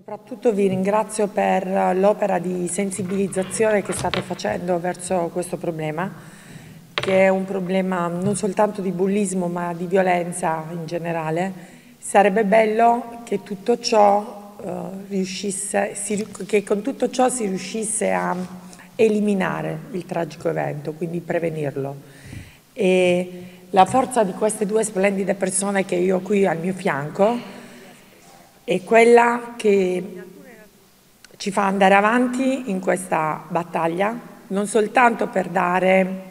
Soprattutto vi ringrazio per l'opera di sensibilizzazione che state facendo verso questo problema, che è un problema non soltanto di bullismo ma di violenza in generale. Sarebbe bello che, ciò, eh, riuscisse, si, che con tutto ciò si riuscisse a eliminare il tragico evento, quindi prevenirlo. E la forza di queste due splendide persone che io ho qui al mio fianco è quella che ci fa andare avanti in questa battaglia, non soltanto per dare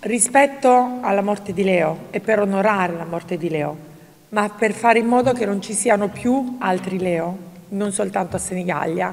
rispetto alla morte di Leo e per onorare la morte di Leo, ma per fare in modo che non ci siano più altri Leo, non soltanto a Senigallia,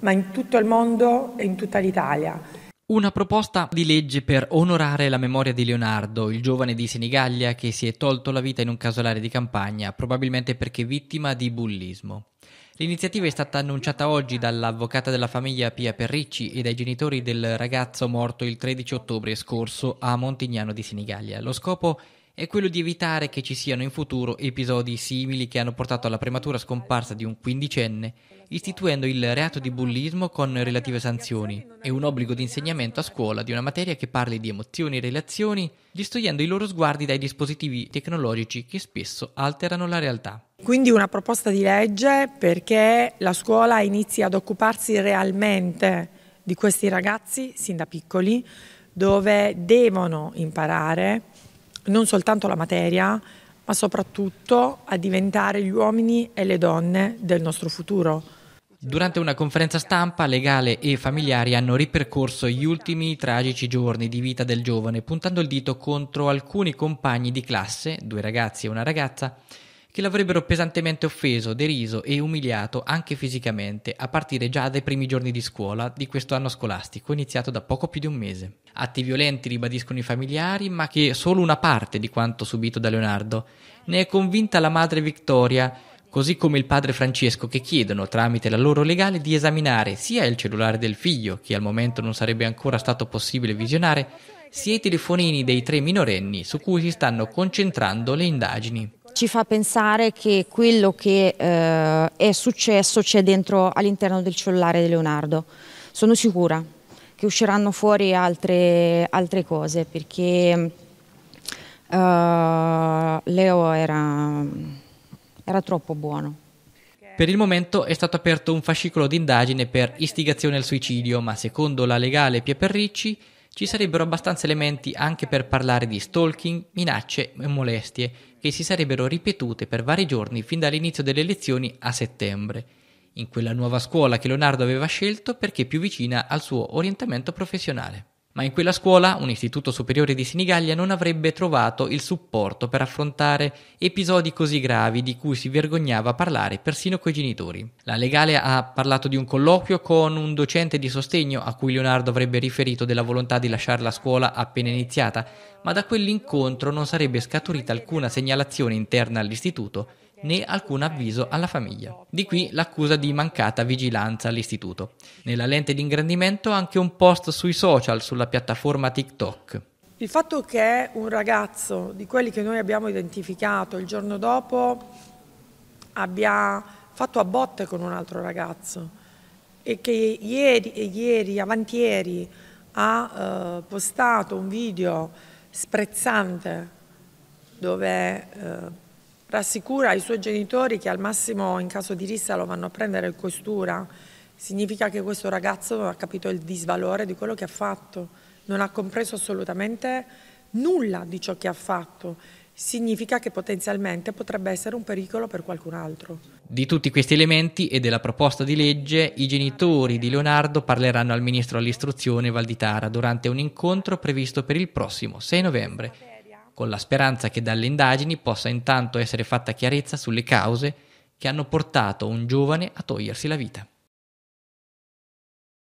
ma in tutto il mondo e in tutta l'Italia. Una proposta di legge per onorare la memoria di Leonardo, il giovane di Senigallia che si è tolto la vita in un casolare di campagna, probabilmente perché vittima di bullismo. L'iniziativa è stata annunciata oggi dall'avvocata della famiglia Pia Perricci e dai genitori del ragazzo morto il 13 ottobre scorso a Montignano di Senigallia. Lo scopo è è quello di evitare che ci siano in futuro episodi simili che hanno portato alla prematura scomparsa di un quindicenne, istituendo il reato di bullismo con relative sanzioni e un obbligo di insegnamento a scuola di una materia che parli di emozioni e relazioni, distogliendo i loro sguardi dai dispositivi tecnologici che spesso alterano la realtà. Quindi una proposta di legge perché la scuola inizi ad occuparsi realmente di questi ragazzi sin da piccoli, dove devono imparare non soltanto la materia, ma soprattutto a diventare gli uomini e le donne del nostro futuro. Durante una conferenza stampa, legale e familiari hanno ripercorso gli ultimi tragici giorni di vita del giovane, puntando il dito contro alcuni compagni di classe, due ragazzi e una ragazza, che l'avrebbero pesantemente offeso, deriso e umiliato anche fisicamente, a partire già dai primi giorni di scuola di questo anno scolastico, iniziato da poco più di un mese. Atti violenti ribadiscono i familiari, ma che solo una parte di quanto subito da Leonardo. Ne è convinta la madre Vittoria, così come il padre Francesco che chiedono tramite la loro legale di esaminare sia il cellulare del figlio, che al momento non sarebbe ancora stato possibile visionare, sia i telefonini dei tre minorenni su cui si stanno concentrando le indagini ci fa pensare che quello che eh, è successo c'è dentro all'interno del cellulare di Leonardo. Sono sicura che usciranno fuori altre, altre cose perché eh, Leo era, era troppo buono. Per il momento è stato aperto un fascicolo d'indagine per istigazione al suicidio, ma secondo la legale Pia Perricci ci sarebbero abbastanza elementi anche per parlare di stalking, minacce e molestie, che si sarebbero ripetute per vari giorni fin dall'inizio delle lezioni a settembre, in quella nuova scuola che Leonardo aveva scelto perché più vicina al suo orientamento professionale ma in quella scuola un istituto superiore di Sinigaglia non avrebbe trovato il supporto per affrontare episodi così gravi di cui si vergognava parlare persino coi genitori. La legale ha parlato di un colloquio con un docente di sostegno a cui Leonardo avrebbe riferito della volontà di lasciare la scuola appena iniziata, ma da quell'incontro non sarebbe scaturita alcuna segnalazione interna all'istituto né alcun avviso alla famiglia. Di qui l'accusa di mancata vigilanza all'istituto. Nella lente di ingrandimento anche un post sui social sulla piattaforma TikTok. Il fatto che un ragazzo di quelli che noi abbiamo identificato il giorno dopo abbia fatto a botte con un altro ragazzo e che ieri, e ieri avantieri, ha eh, postato un video sprezzante dove eh, rassicura i suoi genitori che al massimo in caso di rissa lo vanno a prendere in questura. Significa che questo ragazzo ha capito il disvalore di quello che ha fatto, non ha compreso assolutamente nulla di ciò che ha fatto. Significa che potenzialmente potrebbe essere un pericolo per qualcun altro. Di tutti questi elementi e della proposta di legge, i genitori di Leonardo parleranno al ministro all'istruzione Valditara durante un incontro previsto per il prossimo 6 novembre con la speranza che dalle indagini possa intanto essere fatta chiarezza sulle cause che hanno portato un giovane a togliersi la vita.